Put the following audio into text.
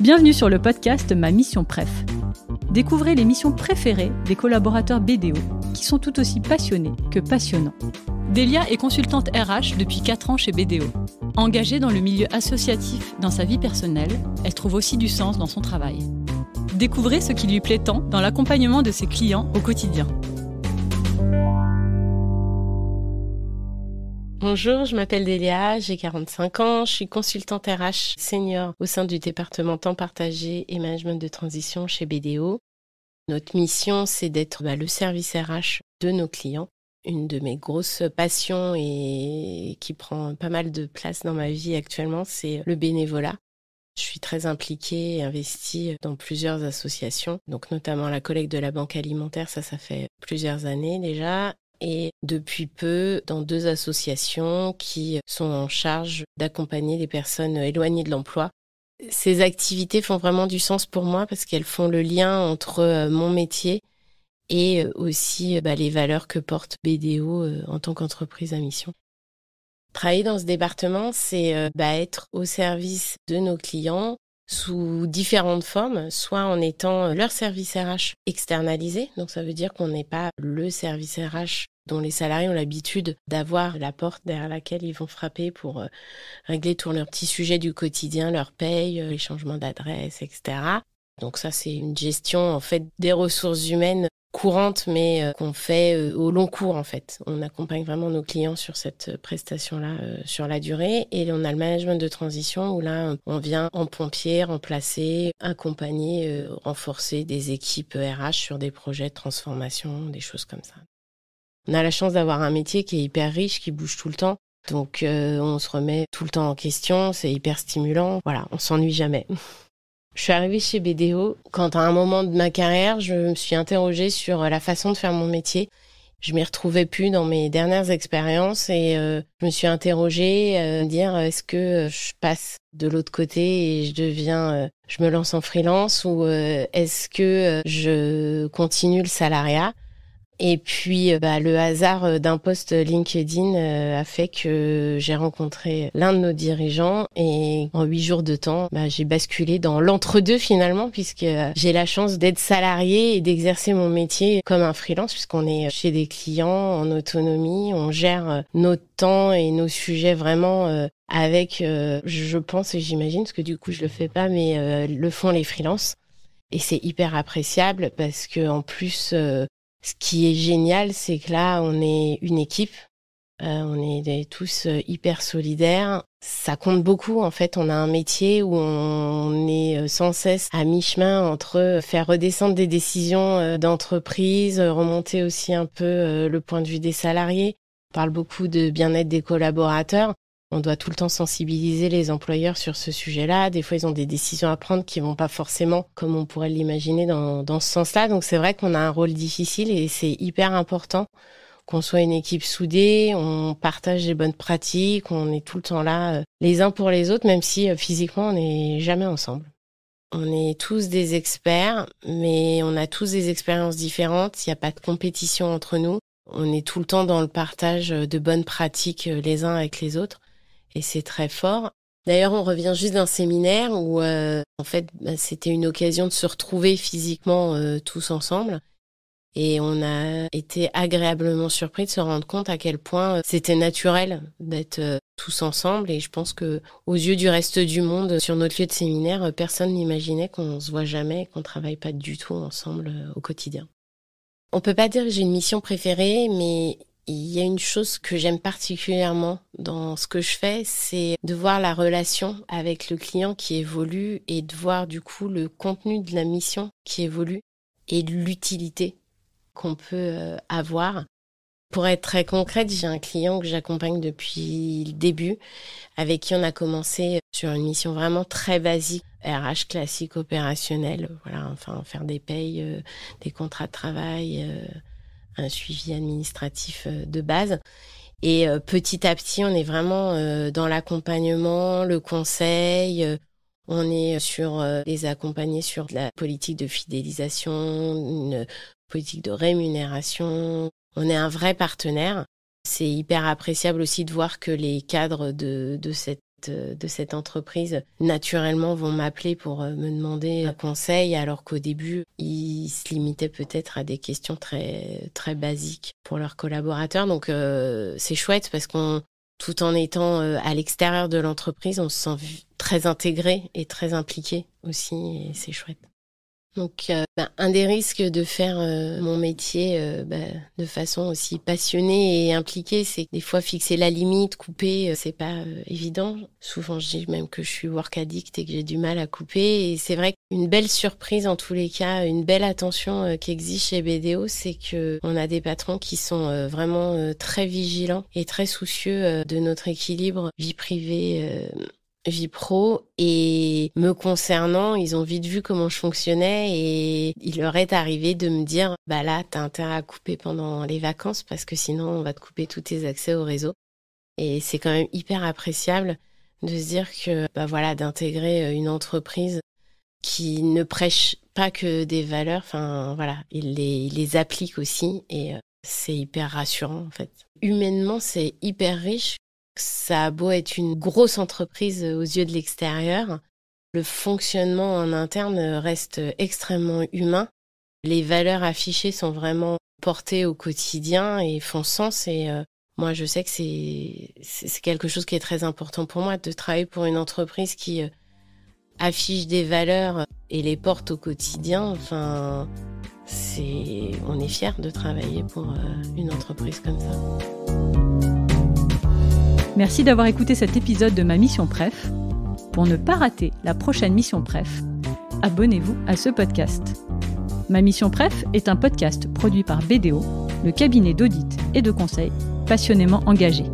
Bienvenue sur le podcast Ma Mission Pref. Découvrez les missions préférées des collaborateurs BDO qui sont tout aussi passionnés que passionnants. Delia est consultante RH depuis 4 ans chez BDO. Engagée dans le milieu associatif dans sa vie personnelle, elle trouve aussi du sens dans son travail. Découvrez ce qui lui plaît tant dans l'accompagnement de ses clients au quotidien. Bonjour, je m'appelle Delia, j'ai 45 ans, je suis consultante RH senior au sein du département temps partagé et management de transition chez BDO. Notre mission, c'est d'être bah, le service RH de nos clients. Une de mes grosses passions et qui prend pas mal de place dans ma vie actuellement, c'est le bénévolat. Je suis très impliquée et investie dans plusieurs associations, donc notamment la collecte de la banque alimentaire, ça ça fait plusieurs années déjà, et depuis peu dans deux associations qui sont en charge d'accompagner les personnes éloignées de l'emploi. Ces activités font vraiment du sens pour moi parce qu'elles font le lien entre euh, mon métier et euh, aussi euh, bah, les valeurs que porte BDO en tant qu'entreprise à mission. Travailler dans ce département, c'est bah, être au service de nos clients sous différentes formes, soit en étant leur service RH externalisé, donc ça veut dire qu'on n'est pas le service RH dont les salariés ont l'habitude d'avoir la porte derrière laquelle ils vont frapper pour euh, régler tous leurs petits sujets du quotidien, leur paye, euh, les changements d'adresse, etc. Donc ça, c'est une gestion en fait des ressources humaines courantes, mais euh, qu'on fait au long cours en fait. On accompagne vraiment nos clients sur cette prestation-là, sur la durée. Et on a le management de transition où là, on vient en pompier, remplacer, accompagner, renforcer des équipes RH sur des projets de transformation, des choses comme ça. On a la chance d'avoir un métier qui est hyper riche, qui bouge tout le temps. Donc euh, on se remet tout le temps en question, c'est hyper stimulant. Voilà, on s'ennuie jamais. Je suis arrivée chez BDO quand à un moment de ma carrière, je me suis interrogée sur la façon de faire mon métier. Je m'y retrouvais plus dans mes dernières expériences et euh, je me suis interrogée, euh, dire est-ce que euh, je passe de l'autre côté et je deviens, je me lance en freelance ou est-ce que je continue le salariat et puis, euh, bah, le hasard euh, d'un poste LinkedIn euh, a fait que j'ai rencontré l'un de nos dirigeants et en huit jours de temps, bah, j'ai basculé dans l'entre-deux finalement puisque j'ai la chance d'être salarié et d'exercer mon métier comme un freelance puisqu'on est chez des clients en autonomie, on gère nos temps et nos sujets vraiment avec, je pense et j'imagine, parce que du coup je le fais pas, mais le font les freelances. Et c'est hyper appréciable parce que en plus, ce qui est génial, c'est que là, on est une équipe. Euh, on est tous euh, hyper solidaires. Ça compte beaucoup. En fait, on a un métier où on est euh, sans cesse à mi-chemin entre faire redescendre des décisions d'entreprise, remonter aussi un peu le point de vue des salariés. On parle beaucoup de bien-être des collaborateurs on doit tout le temps sensibiliser les employeurs sur ce sujet-là. Des fois, ils ont des décisions à prendre qui vont pas forcément comme on pourrait l'imaginer dans, dans ce sens-là. Donc, c'est vrai qu'on a un rôle difficile et c'est hyper important qu'on soit une équipe soudée, on partage les bonnes pratiques, on est tout le temps là euh, les uns pour les autres, même si euh, physiquement, on n'est jamais ensemble. On est tous des experts, mais on a tous des expériences différentes. Il n'y a pas de compétition entre nous. On est tout le temps dans le partage euh, de bonnes pratiques les uns avec les autres et c'est très fort. D'ailleurs, on revient juste d'un séminaire où, euh, en fait, bah, c'était une occasion de se retrouver physiquement euh, tous ensemble. Et on a été agréablement surpris de se rendre compte à quel point euh, c'était naturel d'être tous ensemble. Et je pense que, aux yeux du reste du monde, sur notre lieu de séminaire, personne n'imaginait qu'on se voit jamais qu'on travaille pas du tout ensemble au quotidien. On peut pas dire que j'ai une mission préférée, mais il y a une chose que j'aime particulièrement dans ce que je fais, c'est de voir la relation avec le client qui évolue et de voir du coup le contenu de la mission qui évolue et l'utilité qu'on peut euh, avoir. Pour être très concrète, j'ai un client que j'accompagne depuis le début, avec qui on a commencé sur une mission vraiment très basique, RH classique opérationnel, voilà, enfin faire des payes, euh, des contrats de travail, euh, un suivi administratif euh, de base. Et euh, petit à petit, on est vraiment euh, dans l'accompagnement, le conseil. On est sur les accompagner sur la politique de fidélisation, une politique de rémunération. On est un vrai partenaire. C'est hyper appréciable aussi de voir que les cadres de, de cette euh, de cette entreprise, naturellement vont m'appeler pour euh, me demander un euh, conseil, alors qu'au début, ils se limitaient peut-être à des questions très, très basiques pour leurs collaborateurs. Donc, c'est chouette parce qu'on, tout en étant à l'extérieur de l'entreprise, on se sent très intégré et très impliqué aussi, et c'est chouette. Donc, euh, ben, un des risques de faire euh, mon métier euh, ben, de façon aussi passionnée et impliquée, c'est des fois fixer la limite, couper, c'est pas évident. Souvent, je dis même que je suis work addict et que j'ai du mal à couper. Et c'est vrai qu'une belle surprise en tous les cas, une belle attention qui existe chez BDO, c'est que on a des patrons qui sont vraiment très vigilants et très soucieux de notre équilibre vie privée vie pro et me concernant, ils ont vite vu comment je fonctionnais et il leur est arrivé de me dire bah là t'as intérêt à couper pendant les vacances parce que sinon on va te couper tous tes accès au réseau et c'est quand même hyper appréciable de se dire que bah voilà d'intégrer euh, une entreprise qui ne prêche pas que des valeurs, enfin voilà, il les, il les applique aussi et euh, c'est hyper rassurant en fait. Humainement, c'est hyper riche. Ça est une grosse entreprise euh, aux yeux de l'extérieur, le fonctionnement en interne euh, reste euh, extrêmement humain. Les valeurs affichées sont vraiment portées au quotidien et font sens. Et moi, je sais que c'est quelque chose qui est très important pour moi de travailler pour une entreprise qui affiche des valeurs et les porte au quotidien. Enfin, c'est on est fier de travailler pour une entreprise comme ça. Merci d'avoir écouté cet épisode de ma mission Pref. Pour ne pas rater la prochaine mission Pref, abonnez-vous à ce podcast. Ma mission Pref est un podcast produit par BDO, le cabinet d'audit et de conseil passionnément engagé.